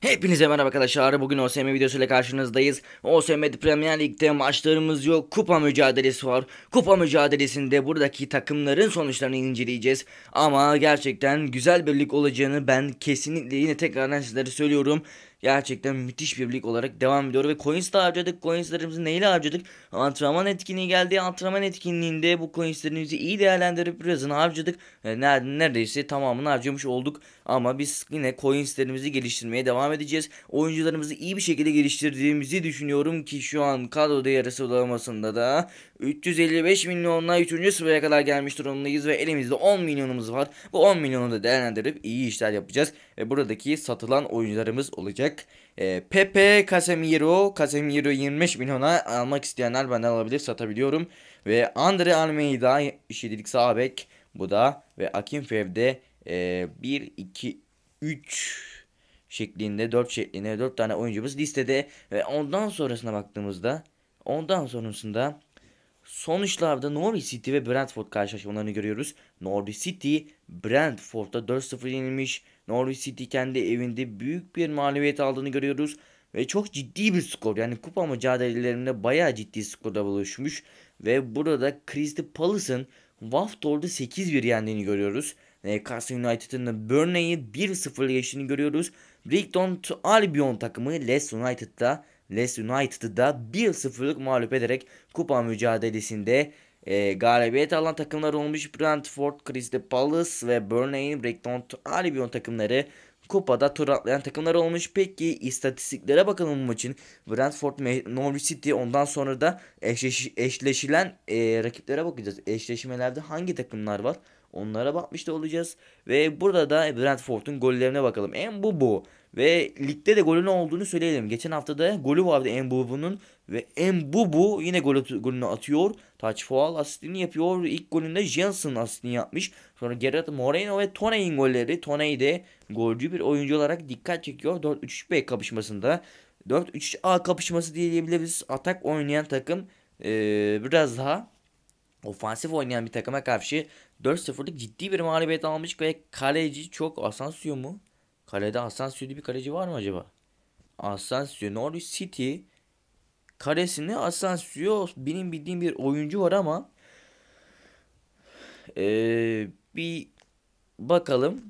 Hepinize merhaba arkadaşlar. Bugün OSM videosuyla karşınızdayız. OSM'de Premier Lig'de maçlarımız yok. Kupa mücadelesi var. Kupa mücadelesinde buradaki takımların sonuçlarını inceleyeceğiz. Ama gerçekten güzel bir lig olacağını ben kesinlikle yine tekrardan sizlere söylüyorum gerçekten müthiş bir lig olarak devam ediyor. Ve coins de harcadık. Coinslerimizi neyle harcadık? Antrenman etkinliği geldi. Antrenman etkinliğinde bu coinslerimizi iyi değerlendirip birazını harcadık. E, neredeyse tamamını harcamış olduk. Ama biz yine coinslerimizi geliştirmeye devam edeceğiz. Oyuncularımızı iyi bir şekilde geliştirdiğimizi düşünüyorum ki şu an kadroda yarısı ortalamasında da 355 milyonla 3. sıraya kadar gelmiş durumdayız ve elimizde 10 milyonumuz var. Bu 10 milyonu da değerlendirip iyi işler yapacağız. Ve buradaki satılan oyuncularımız olacak olacak. E, ee, Pepe, Casemiro, Casemiro 25 milyona almak isteyenler benden alabilir satabiliyorum. Ve Andre Almeida 7'lik sağ bek bu da ve Akinfevde Fev'de e, 1, 2, 3 şeklinde 4 şeklinde 4 tane oyuncumuz listede ve ondan sonrasına baktığımızda ondan sonrasında Sonuçlarda Norwich City ve Brentford karşılaşmalarını görüyoruz. Norwich City Brentford'da 4-0 yenilmiş. Norwich City kendi evinde büyük bir mağlubiyet aldığını görüyoruz. Ve çok ciddi bir skor yani kupa mücadelelerinde bayağı ciddi skorda buluşmuş. Ve burada Crystal Palace'ın Watford'u 8-1 yendiğini görüyoruz. Newcastle United'ın Burnley'i 1-0 geçtiğini görüyoruz. Brighton Albion takımı Leicester United'da Leeds United'ı 1-0'lık mağlup ederek kupa mücadelesinde e, galibiyet alan takımlar olmuş Brentford, Crystal Palace ve Burnley'in Brighton Albion takımları kupada tur atlayan takımlar olmuş. Peki istatistiklere bakalım bu maçın. Brentford, Norwich City ondan sonra da eşleş, eşleşilen e, rakiplere bakacağız. Eşleşmelerde hangi takımlar var? Onlara bakmış da olacağız. Ve burada da Brentford'un gollerine bakalım. En bu bu ve ligde de golün olduğunu söyleyelim. Geçen hafta da golü vardı en bu bunun ve en bu bu yine golü, golünü atıyor. Touch foul asistini yapıyor. İlk golünde Jensen asistini yapmış. Sonra Gerard Moreno ve Toney'in golleri. Toney de golcü bir oyuncu olarak dikkat çekiyor. 4-3-3-B kapışmasında. 4-3-A kapışması diyebiliriz. Atak oynayan takım ee, biraz daha ofansif oynayan bir takıma karşı 4-0'lık ciddi bir mağlubiyet almış ve kaleci çok Asensio mu? Kalede Asensio bir kaleci var mı acaba? Asensio Norwich City kalesini Asensio benim bildiğim bir oyuncu var ama ee, bir bakalım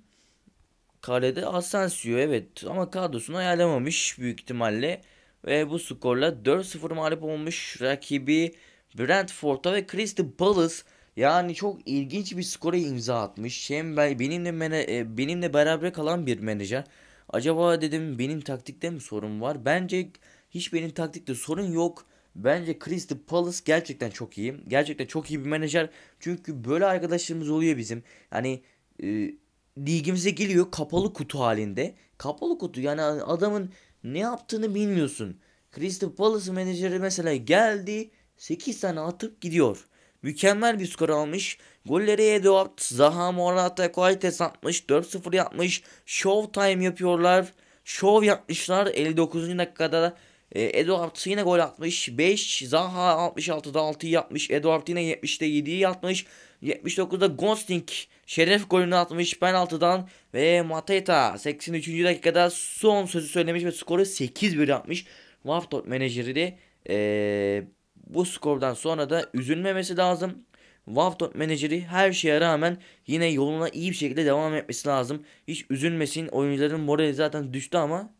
kalede Asensio evet ama kadrosunu ayarlamamış büyük ihtimalle ve bu skorla 4-0 mağlup olmuş rakibi Brentford'a ve Christy Ballas yani çok ilginç bir skora imza atmış. Şembel benimle e, benimle beraber kalan bir menajer. Acaba dedim benim taktikte mi sorun var? Bence hiç benim taktikte sorun yok. Bence Crystal Palace gerçekten çok iyi. Gerçekten çok iyi bir menajer. Çünkü böyle arkadaşlarımız oluyor bizim. Yani e, ligimize geliyor kapalı kutu halinde. Kapalı kutu yani adamın ne yaptığını bilmiyorsun. Crystal Palace menajeri mesela geldi 8 tane atıp gidiyor. Mükemmel bir skor almış. Golleri Edward, Zaha Morata, Kualite satmış. 4-0 yapmış. Showtime yapıyorlar. Show yapmışlar. 59. dakikada e, Edward yine gol atmış. 5 Zaha 66'da 6'yı yapmış. Edward yine 70'de 7'yi atmış. 79'da Gosling şeref golünü atmış penaltıdan ve Mateta 83. dakikada son sözü söylemiş ve skoru 8-1 yapmış. Watford menajeri de ee, bu skordan sonra da üzülmemesi lazım. Vavtop menajeri her şeye rağmen yine yoluna iyi bir şekilde devam etmesi lazım. Hiç üzülmesin. Oyuncuların morali zaten düştü ama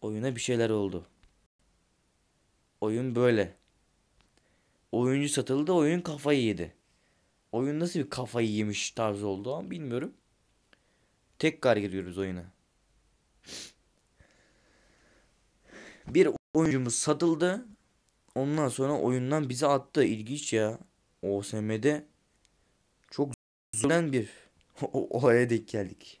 oyuna bir şeyler oldu. Oyun böyle. Oyuncu satıldı, oyun kafayı yedi. Oyun nasıl bir kafayı yemiş tarzı oldu ama bilmiyorum. Tekrar giriyoruz oyuna. Bir oyuncumuz satıldı ondan sonra oyundan bizi attı. İlginç ya. OSM'de çok zorlayan bir olaya denk geldik.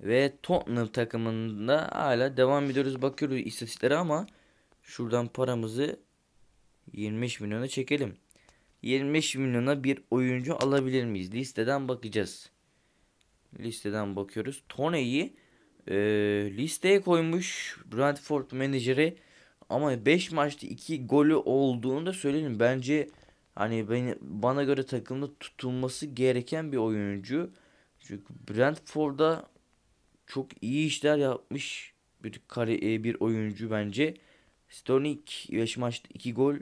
Ve Tottenham takımında hala devam ediyoruz. Bakıyoruz istatistiklere ama şuradan paramızı 25 milyona çekelim. 25 milyona bir oyuncu alabilir miyiz? Listeden bakacağız. Listeden bakıyoruz. Tone'yi e, listeye koymuş Brentford menajeri ama 5 maçta 2 golü olduğunu da söyleyelim. Bence hani beni, bana göre takımda tutulması gereken bir oyuncu. Çünkü Brentford'da çok iyi işler yapmış bir kare e, bir oyuncu bence. Stonic 5 maçta 2 gol.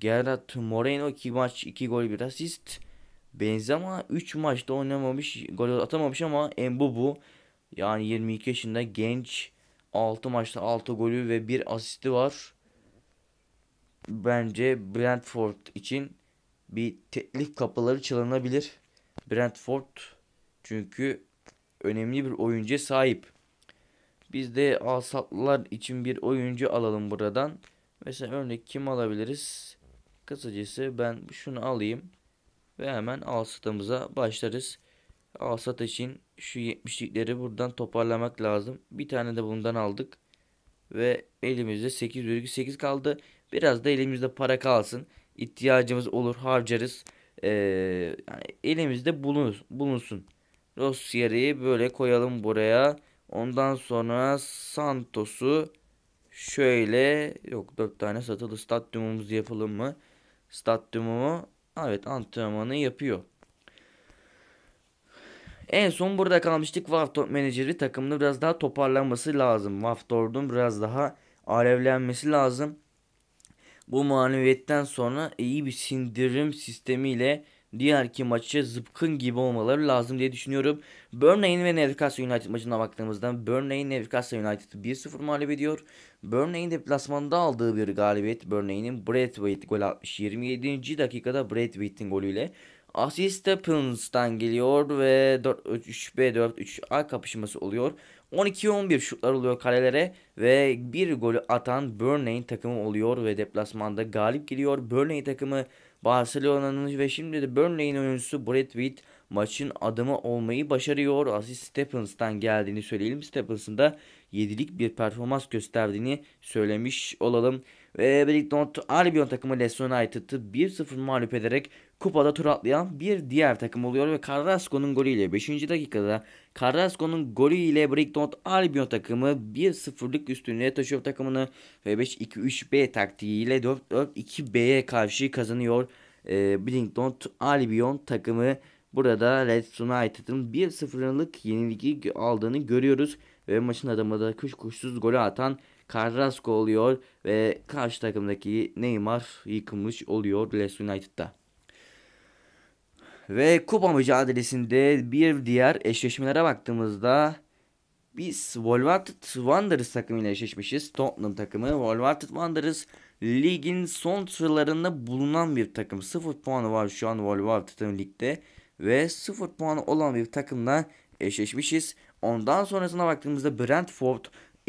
Gerard Moreno 2 maç 2 gol bir asist. Benzema 3 maçta oynamamış, gol atamamış ama Embu bu. Yani 22 yaşında genç 6 maçta 6 golü ve 1 asisti var. Bence Brentford için bir teklif kapıları çalınabilir. Brentford çünkü önemli bir oyuncu sahip. Biz de alsatlılar için bir oyuncu alalım buradan. Mesela örnek kim alabiliriz? Kısacası ben şunu alayım ve hemen alsatımıza başlarız al için şu 70'likleri buradan toparlamak lazım. Bir tane de bundan aldık. Ve elimizde 8,8 kaldı. Biraz da elimizde para kalsın. İhtiyacımız olur harcarız. Ee, yani elimizde bulunur, bulunsun. Rossieri'yi böyle koyalım buraya. Ondan sonra Santos'u şöyle yok 4 tane satılı stadyumumuzu yapalım mı? Stadyumumu evet antrenmanı yapıyor. En son burada kalmıştık. Vafdord menajeri takımını biraz daha toparlanması lazım. Vafdord'un biraz daha alevlenmesi lazım. Bu mağlubiyetten sonra iyi bir sindirim sistemiyle diğer iki maçı zıpkın gibi olmaları lazım diye düşünüyorum. Burnley'in ve Newcastle United maçına baktığımızda Burnley Newcastle United'ı 1-0 mağlup ediyor. Burnley'in deplasmanda aldığı bir galibiyet Burnley'in Braithwaite gol atmış. 27. dakikada Braithwaite'in golüyle Asist Steppens'dan geliyor ve 4 3B 4 3A kapışması oluyor. 12-11 şutlar oluyor kalelere ve bir golü atan Burnley takımı oluyor ve deplasmanda galip geliyor. Burnley takımı Barcelona'nın ve şimdi de Burnley'in oyuncusu Brad Witt maçın adımı olmayı başarıyor. Asist Stephens'tan geldiğini söyleyelim. Stephens'ın da 7'lik bir performans gösterdiğini söylemiş olalım. Ve birlikte Albion takımı Leeds United'ı 1-0 mağlup ederek kupada tur atlayan bir diğer takım oluyor ve Carrasco'nun golüyle 5. dakikada Carrasco'nun golüyle Brighton Albion takımı 1-0'lık üstünlüğe taşıyor takımını ve 5-2-3-B taktiğiyle 4-4-2-B'ye karşı kazanıyor. E, ee, Brighton Albion takımı burada Leeds United'ın 1-0'lık yenilgi aldığını görüyoruz ve maçın adamı da kuş kuşsuz golü atan Carrasco oluyor ve karşı takımdaki Neymar yıkılmış oluyor Leicester United'da. Ve kupa mücadelesinde bir diğer eşleşmelere baktığımızda biz Wolverhampton Wanderers takımıyla eşleşmişiz. Tottenham takımı. Wolverhampton Wanderers ligin son sıralarında bulunan bir takım. 0 puanı var şu an Wolverhampton ligde. Ve 0 puanı olan bir takımla eşleşmişiz. Ondan sonrasına baktığımızda Brentford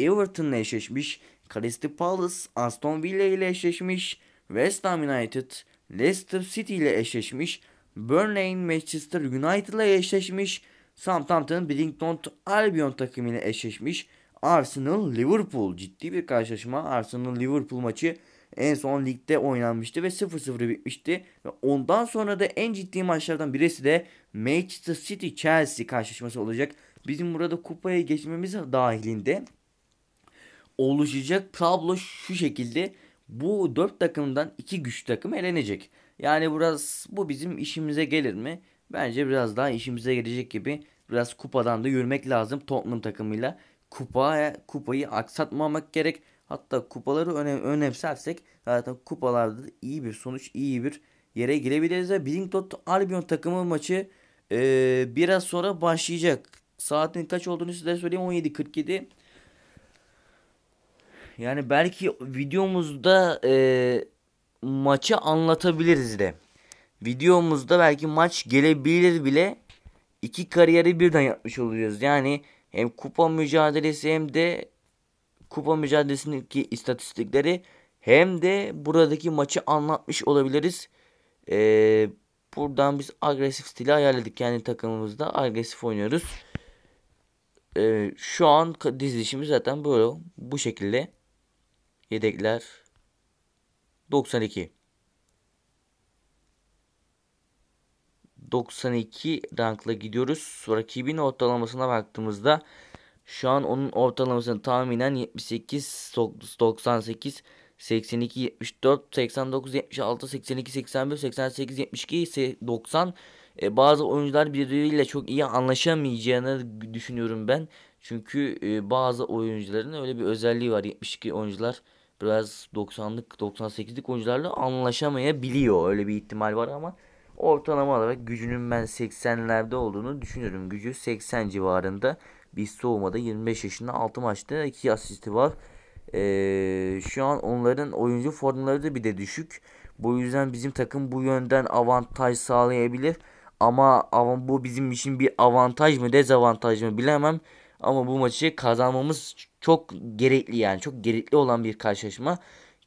Everton'la eşleşmiş. Crystal Palace Aston Villa ile eşleşmiş. West Ham United Leicester City ile eşleşmiş. Burnley Manchester United ile eşleşmiş. Southampton Brighton Albion takımı ile eşleşmiş. Arsenal Liverpool ciddi bir karşılaşma. Arsenal Liverpool maçı en son ligde oynanmıştı ve 0-0 bitmişti. Ve ondan sonra da en ciddi maçlardan birisi de Manchester City Chelsea karşılaşması olacak. Bizim burada kupaya geçmemiz dahilinde oluşacak tablo şu şekilde. Bu dört takımdan iki güç takım elenecek. Yani biraz bu bizim işimize gelir mi? Bence biraz daha işimize gelecek gibi biraz kupadan da yürümek lazım Tottenham takımıyla. Kupaya, kupayı aksatmamak gerek. Hatta kupaları önem önemsersek zaten kupalarda iyi bir sonuç, iyi bir yere girebiliriz. Ve Billington Albion takımı maçı e, biraz sonra başlayacak. Saatin kaç olduğunu size söyleyeyim 17.47. Yani belki videomuzda e, maçı anlatabiliriz de. Videomuzda belki maç gelebilir bile. iki kariyeri birden yapmış olacağız. Yani hem kupa mücadelesi hem de kupa mücadelesindeki istatistikleri hem de buradaki maçı anlatmış olabiliriz. Ee, buradan biz agresif stili ayarladık yani takımımızda. Agresif oynuyoruz. Ee, şu an dizilişimiz zaten böyle bu şekilde. Yedekler 92. 92 rankla gidiyoruz. Rakibin ortalamasına baktığımızda şu an onun ortalamasını tahminen 78, 98, 82, 74, 89, 76, 82, 81, 88, 72, 90. E, bazı oyuncular birbiriyle çok iyi anlaşamayacağını düşünüyorum ben. Çünkü e, bazı oyuncuların öyle bir özelliği var. 72 oyuncular biraz 90'lık 98'lik oyuncularla anlaşamayabiliyor. Öyle bir ihtimal var ama ortalama olarak gücünün ben 80'lerde olduğunu düşünüyorum. Gücü 80 civarında. Bir soğumada 25 yaşında 6 maçta 2 asisti var. Ee, şu an onların oyuncu formları da bir de düşük. Bu yüzden bizim takım bu yönden avantaj sağlayabilir. Ama bu bizim için bir avantaj mı dezavantaj mı bilemem. Ama bu maçı kazanmamız çok gerekli yani çok gerekli olan bir karşılaşma.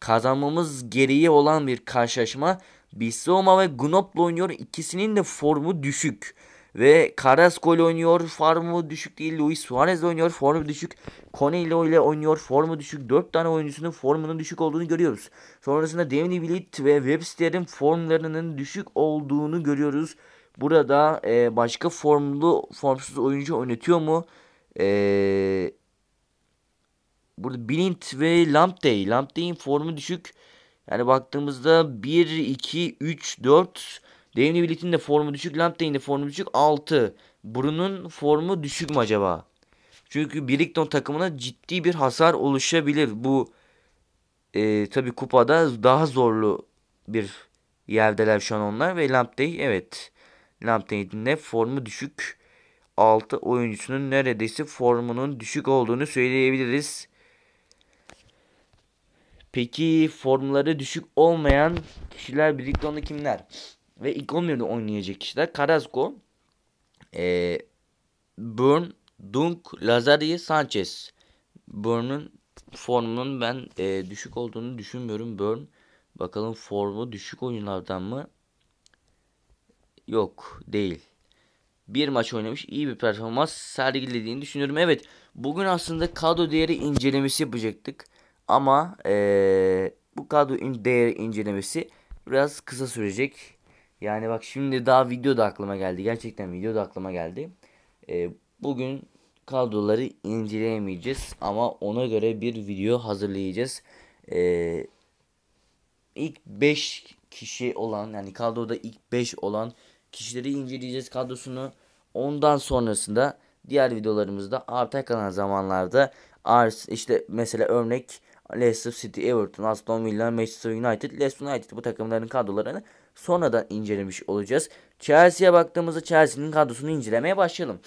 Kazanmamız gereği olan bir karşılaşma. Bissouma ve Gnob'la oynuyor. İkisinin de formu düşük. Ve Carrasco ile oynuyor. Formu düşük değil. Luis Suarez ile oynuyor. Formu düşük. Conello ile oynuyor. Formu düşük. 4 tane oyuncusunun formunun düşük olduğunu görüyoruz. Sonrasında Devin Blit ve Webster'in formlarının düşük olduğunu görüyoruz. Burada e, başka formlu formsuz oyuncu oynatıyor mu? Ee, burada Blint ve Lamptey. Lamptey'in formu düşük. Yani baktığımızda 1, 2, 3, 4. Devni Bilint'in de formu düşük. Lamptey'in de formu düşük. 6. Bru'nun formu düşük mü acaba? Çünkü Brickton takımına ciddi bir hasar oluşabilir. Bu e, tabi kupada daha zorlu bir yerdeler şu an onlar. Ve Lamptey evet. Lamptey'in de formu düşük. 6 oyuncusunun neredeyse formunun düşük olduğunu söyleyebiliriz. Peki formları düşük olmayan kişiler birlikte onu kimler? Ve ilk 11'de oynayacak kişiler Carrasco, e, Burn, Dunk, Lazari, Sanchez. Burn'un formunun ben e, düşük olduğunu düşünmüyorum. Burn bakalım formu düşük oyunlardan mı? Yok değil bir maç oynamış. iyi bir performans sergilediğini düşünüyorum. Evet bugün aslında kadro değeri incelemesi yapacaktık. Ama ee, bu kadro in değeri incelemesi biraz kısa sürecek. Yani bak şimdi daha video da aklıma geldi. Gerçekten video da aklıma geldi. E, bugün kadroları inceleyemeyeceğiz. Ama ona göre bir video hazırlayacağız. E, ilk 5 kişi olan yani kadroda ilk 5 olan kişileri inceleyeceğiz kadrosunu. Ondan sonrasında diğer videolarımızda arta kalan zamanlarda Ars işte mesela örnek Leicester City, Everton, Aston Villa, Manchester United, Leicester United bu takımların kadrolarını sonradan incelemiş olacağız. Chelsea'ye baktığımızda Chelsea'nin kadrosunu incelemeye başlayalım.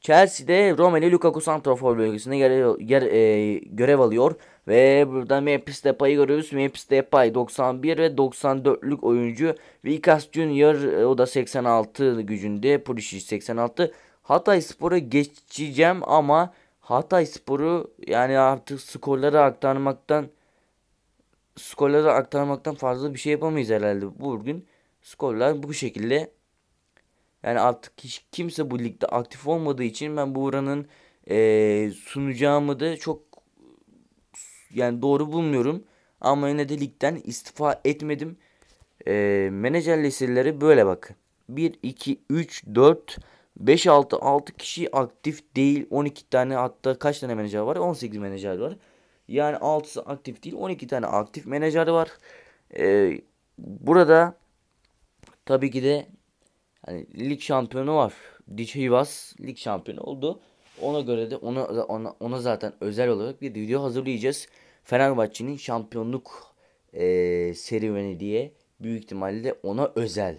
Chelsea'de Romelu Lukaku santrafor bölgesinde görev, e, görev alıyor. Ve burada Memphis Depay'ı görüyoruz. Memphis Depay 91 ve 94'lük oyuncu. Vikas Junior e, o da 86 gücünde. Pulisic 86. Hatay Spor'a geçeceğim ama Hatay Spor'u yani artık skorları aktarmaktan skorları aktarmaktan fazla bir şey yapamayız herhalde bugün. Skorlar bu şekilde. Yani artık hiç kimse bu ligde aktif olmadığı için ben bu oranın e, sunacağımı da çok yani doğru bulmuyorum. Ama yine de ligden istifa etmedim. E, menajer listeleri böyle bakın. 1, 2, 3, 4, 5, 6, 6 kişi aktif değil. 12 tane hatta kaç tane menajer var? 18 menajer var. Yani 6'sı aktif değil. 12 tane aktif menajer var. E, burada tabii ki de yani lig şampiyonu var. DJ Hivas lig şampiyonu oldu. Ona göre de ona, ona, ona zaten özel olarak bir video hazırlayacağız. Fenerbahçe'nin şampiyonluk e, serüveni diye büyük ihtimalle ona özel.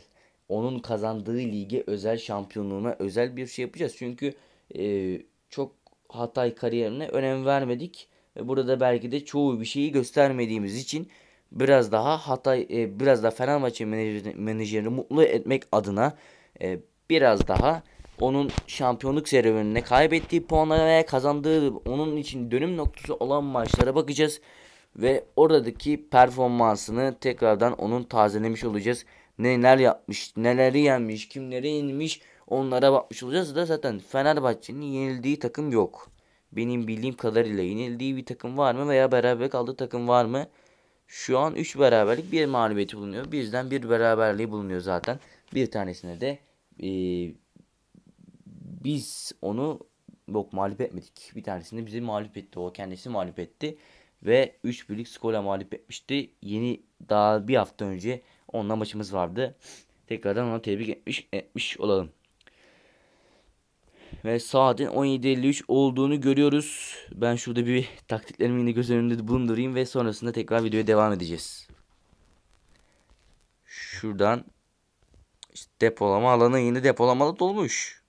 Onun kazandığı lige özel şampiyonluğuna özel bir şey yapacağız. Çünkü e, çok Hatay kariyerine önem vermedik. Ve burada belki de çoğu bir şeyi göstermediğimiz için biraz daha Hatay e, biraz da Fenerbahçe menajerini menajeri mutlu etmek adına e, biraz daha onun şampiyonluk serüvenine kaybettiği puanlara veya kazandığı onun için dönüm noktası olan maçlara bakacağız. Ve oradaki performansını tekrardan onun tazelemiş olacağız. Neler yapmış, neleri yenmiş, kimlere yenmiş onlara bakmış olacağız da zaten Fenerbahçe'nin yenildiği takım yok. Benim bildiğim kadarıyla yenildiği bir takım var mı veya beraber kaldığı takım var mı? Şu an 3 beraberlik bir mağlubiyeti bulunuyor. Bizden bir beraberliği bulunuyor zaten. Bir tanesine de e, biz onu yok mağlup etmedik. Bir tanesini bizi mağlup etti. O kendisi mağlup etti. Ve 3 birlik skorla mağlup etmişti. Yeni daha bir hafta önce onunla maçımız vardı. Tekrardan ona tebrik etmiş, etmiş olalım. Ve saatin 17.53 olduğunu görüyoruz. Ben şurada bir taktiklerimi yine göz önünde bulundurayım ve sonrasında tekrar videoya devam edeceğiz. Şuradan işte depolama alanı yine depolamalı dolmuş.